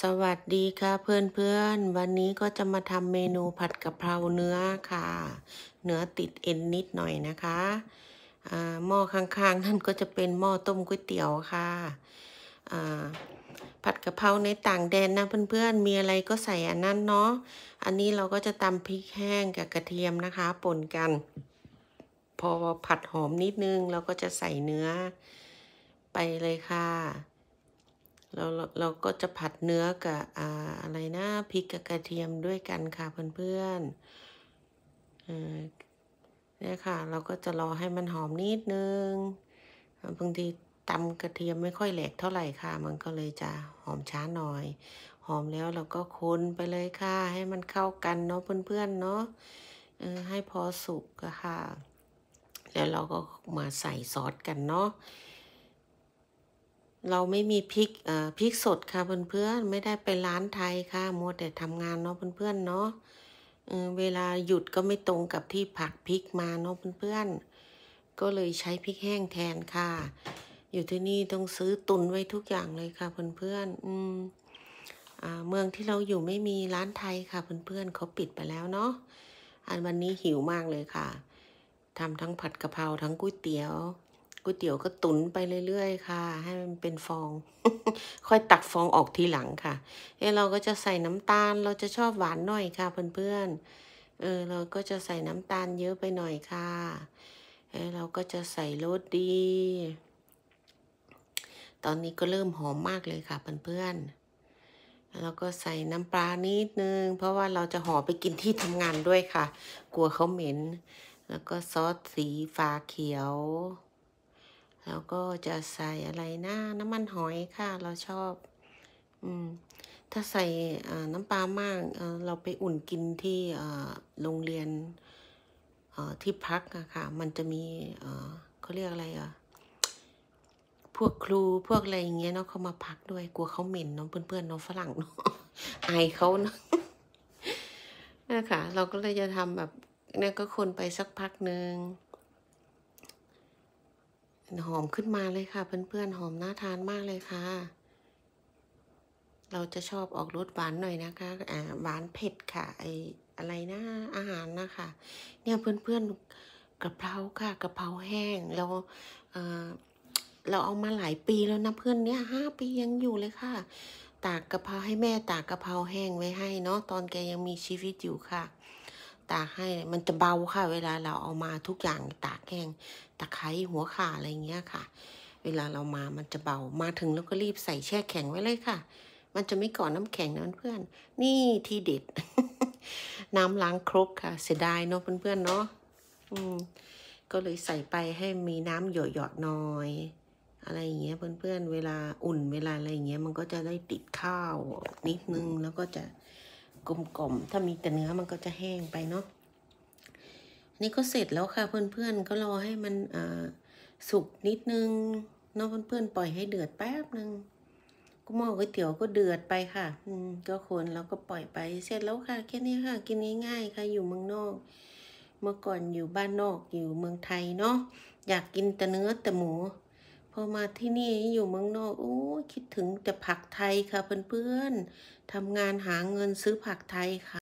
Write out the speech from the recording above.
สวัสดีค่ะเพื่อนเพื่อนวันนี้ก็จะมาทำเมนูผัดกะเพราเนื้อค่ะ เนื้อติดเอ็นนิดหน่อยนะคะหม้อข้างๆนั่นก็จะเป็นหม้อต้มก๋วยเตี๋ยว ค่ะผัดกะเพราในต่างแดนนะเพื่อนเพื่อนมีอะไรก็ใส่อันนั้นเนาะอันนี้เราก็จะตำพริกแห้งกับกระเทียมนะคะป่นกัน พอผัดหอมนิดนึง เราก็จะใส่เนื้อไปเลยค่ะเราเราก็จะผัดเนื้อกับอ่าอะไรนะพริกกับกระเทียมด้วยกันค่ะเพื่อนๆเอนเนี่ยค่ะเราก็จะรอให้มันหอมนิดนึงบางทีตำกระเทียมไม่ค่อยแหลกเท่าไหร่ค่ะ มันก็เลยจะหอมช้าหน่อย หอมแล้วเราก็คนไปเลยค่ะให้มันเข้ากันเนาะเพื่อนๆเนาะให้พอสุกค่ะ แล้วเราก็มาใส่ซอสกันเนาะเราไม่มีพริกเอ่อพริกสดค่ะเพื่อนๆไม่ได้ไปร้านไทยค่ะมัวแต่ทำงานเนาะเพื่อนๆเนาะเวลาหยุดก็ไม่ตรงกับที่ผักพริกมาเนาะเพื่อนๆก็เลยใช้พริกแห้งแทนค่ะ อยู่ที่นี่ต้องซื้อตุนไว้ทุกอย่างเลยค่ะเพื่อนๆอืมอ่าเมืองที่เราอยู่ไม่มีร้านไทยค่ะเพื่อนๆเขาปิดไปแล้วเนาะอันวันนี้หิวมากเลยค่ะทำทั้งผัดกะเพราทั้งก๋วยเตี๋ยวก๋วยเตี๋ยวก็ตุนไปเรื่อย ๆค่ะ ให้มันเป็นฟอง ค่อยตักฟองออกทีหลังค่ะเอเราก็จะใส่น้ำตาลเราจะชอบหวานหน่อยค่ะเพื่อนๆเออเราก็จะใส่น้ำตาลเยอะไปหน่อยค่ะเอเราก็จะใส่รสดี ตอนนี้ก็เริ่มหอมมากเลยค่ะ เพื่อนๆแล้วก็ใส่น้ำปลานิดนึงเพราะว่าเราจะห่อไปกินที่ทำงานด้วยค่ะ กลัวเขาเหม็น แล้วก็ซอสสีฟ้าเขียวแล้วก็จะใส่อะไรนะ น้ำมันหอยค่ะ เราชอบอืมถ้าใส่น้ำปลามากเราไปอุ่นกินที่โรงเรียน ที่พักอะค่ะ มันจะมีเขาเรียกอะไรอะพวกครูพวกอะไรอย่างเงี้ยเนาะเขามาพักด้วย กลัวเขาเหม็นเนาะเพื่อนๆเนาะฝรั่งเนาะอเขาเนาะนะคะเราก็เลยจะทำแบบนี่ก็คนไปสักพักหนึ่งหอมขึ้นมาเลยค่ะเพื่อนๆ หอมน่าทานมากเลยค่ะ เราจะชอบออกรสหวานหน่อยนะคะอ่าหวานเผ็ดค่ะไออะไรนะอาหารนะคะเนี่ยเพื่อนๆกระเพราค่ะกระเพราแห้งแล้วอ่าเราเอามาหลายปีแล้วนะเพื่อนเนี่ยห้าปียังอยู่เลยค่ะ ตากกระเพราให้แม่ตากกระเพราแห้งไว้ให้เนาะตอนแกยังมีชีวิตอยู่ค่ะตากให้ มันจะเบาค่ะ เวลาเราเอามาทุกอย่างตากแกง ตะไคร้หัวข่าอะไรเงี้ยค่ะ เวลาเรามามันจะเบา มาถึงแล้วก็รีบใส่แช่แข็งไว้เลยค่ะ มันจะไม่ก่อนน้ำแข็งนะเพื่อน นี่ที่เด็ด น้ำล้างครกค่ะ เสียดายเนาะเพื่อนๆเนาะ อืม ก็เลยใส่ไปให้มีน้ำหยดๆหน่อย อะไรอย่างเงี้ยเพื่อนๆเวลาอุ่นเวลาอะไรอย่างเงี้ยมันก็จะได้ติดข้าวนิดนึงแล้วก็จะกลมๆ ถ้ามีแต่เนื้อมันก็จะแห้งไปเนาะนี่ก็เสร็จแล้วค่ะ เพื่อนๆก็รอให้มันสุกนิดนึงเนาะเพื่อนๆปล่อยให้เดือดแป๊บนึงก็หม้อก๋วยเตี๋ยวก็เดือดไปค่ะ อืมก็คนแล้วก็ปล่อยไป เสร็จแล้วค่ะแค่นี้ค่ะ กินง่ายๆค่ะอยู่เมืองนอก เมื่อก่อนอยู่บ้านนอกอยู่เมืองไทยเนาะอยากกินแต่เนื้อแต่หมูพอมาที่นี่อยู่เมืองนอก โอ้คิดถึงแต่ผักไทยค่ะเพื่อนๆ ทำงานหาเงินซื้อผักไทยค่ะ